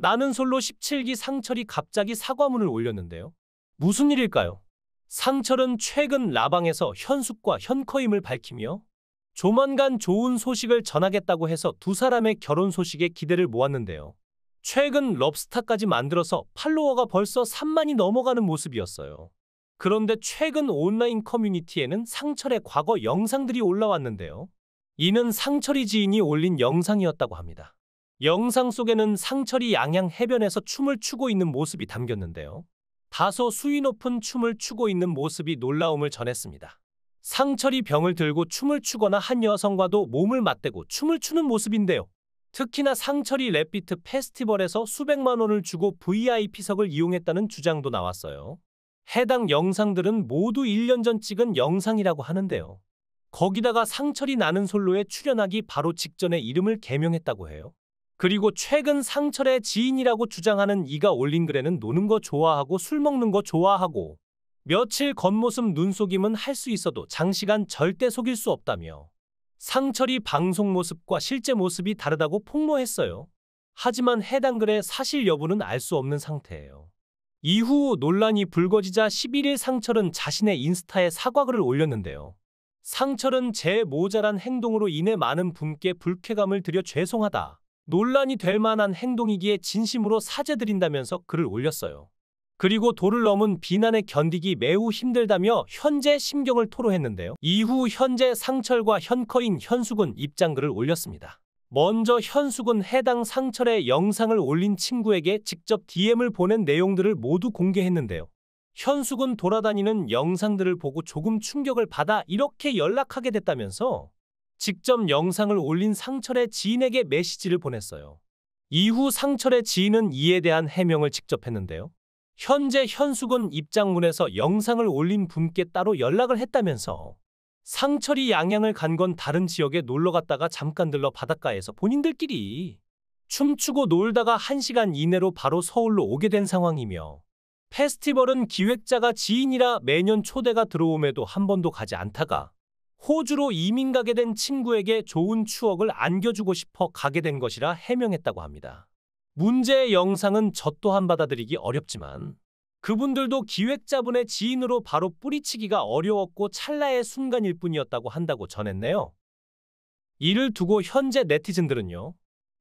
나는 솔로 17기 상철이 갑자기 사과문을 올렸는데요. 무슨 일일까요? 상철은 최근 라방에서 현숙과 현커임을 밝히며 조만간 좋은 소식을 전하겠다고 해서 두 사람의 결혼 소식에 기대를 모았는데요. 최근 럽스타까지 만들어서 팔로워가 벌써 3만이 넘어가는 모습이었어요. 그런데 최근 온라인 커뮤니티에는 상철의 과거 영상들이 올라왔는데요. 이는 상철이 지인이 올린 영상이었다고 합니다. 영상 속에는 상철이 양양 해변에서 춤을 추고 있는 모습이 담겼는데요. 다소 수위 높은 춤을 추고 있는 모습이 놀라움을 전했습니다. 상철이 병을 들고 춤을 추거나 한 여성과도 몸을 맞대고 춤을 추는 모습인데요. 특히나 상철이 랩비트 페스티벌에서 수백만 원을 주고 VIP석을 이용했다는 주장도 나왔어요. 해당 영상들은 모두 1년 전 찍은 영상이라고 하는데요. 거기다가 상철이 나는 솔로에 출연하기 바로 직전에 이름을 개명했다고 해요. 그리고 최근 상철의 지인이라고 주장하는 이가 올린 글에는 노는 거 좋아하고 술 먹는 거 좋아하고 며칠 겉모습 눈속임은 할 수 있어도 장시간 절대 속일 수 없다며 상철이 방송 모습과 실제 모습이 다르다고 폭로했어요. 하지만 해당 글의 사실 여부는 알 수 없는 상태예요. 이후 논란이 불거지자 11일 상철은 자신의 인스타에 사과글을 올렸는데요. 상철은 제 모자란 행동으로 인해 많은 분께 불쾌감을 드려 죄송하다. 논란이 될 만한 행동이기에 진심으로 사죄드린다면서 글을 올렸어요. 그리고 도를 넘은 비난에 견디기 매우 힘들다며 현재 심경을 토로했는데요. 이후 현재 상철과 현커인 현숙은 입장글을 올렸습니다. 먼저 현숙은 해당 상철의 영상을 올린 친구에게 직접 DM을 보낸 내용들을 모두 공개했는데요. 현숙은 돌아다니는 영상들을 보고 조금 충격을 받아 이렇게 연락하게 됐다면서 직접 영상을 올린 상철의 지인에게 메시지를 보냈어요. 이후 상철의 지인은 이에 대한 해명을 직접 했는데요. 현재 현숙은 입장문에서 영상을 올린 분께 따로 연락을 했다면서 상철이 양양을 간 건 다른 지역에 놀러 갔다가 잠깐 들러 바닷가에서 본인들끼리 춤추고 놀다가 1시간 이내로 바로 서울로 오게 된 상황이며 페스티벌은 기획자가 지인이라 매년 초대가 들어옴에도 한 번도 가지 않다가 호주로 이민 가게 된 친구에게 좋은 추억을 안겨주고 싶어 가게 된 것이라 해명했다고 합니다. 문제의 영상은 저 또한 받아들이기 어렵지만 그분들도 기획자분의 지인으로 바로 뿌리치기가 어려웠고 찰나의 순간일 뿐이었다고 한다고 전했네요. 이를 두고 현재 네티즌들은요.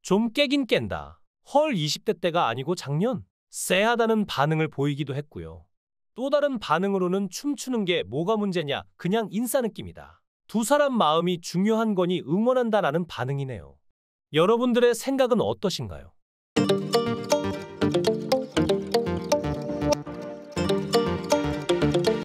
좀 깨긴 깬다. 헐 20대 때가 아니고 작년? 쎄하다는 반응을 보이기도 했고요. 또 다른 반응으로는 춤추는 게 뭐가 문제냐 그냥 인싸 느낌이다. 두 사람 마음이 중요한 거니 응원한다라는 반응이네요. 여러분들의 생각은 어떠신가요?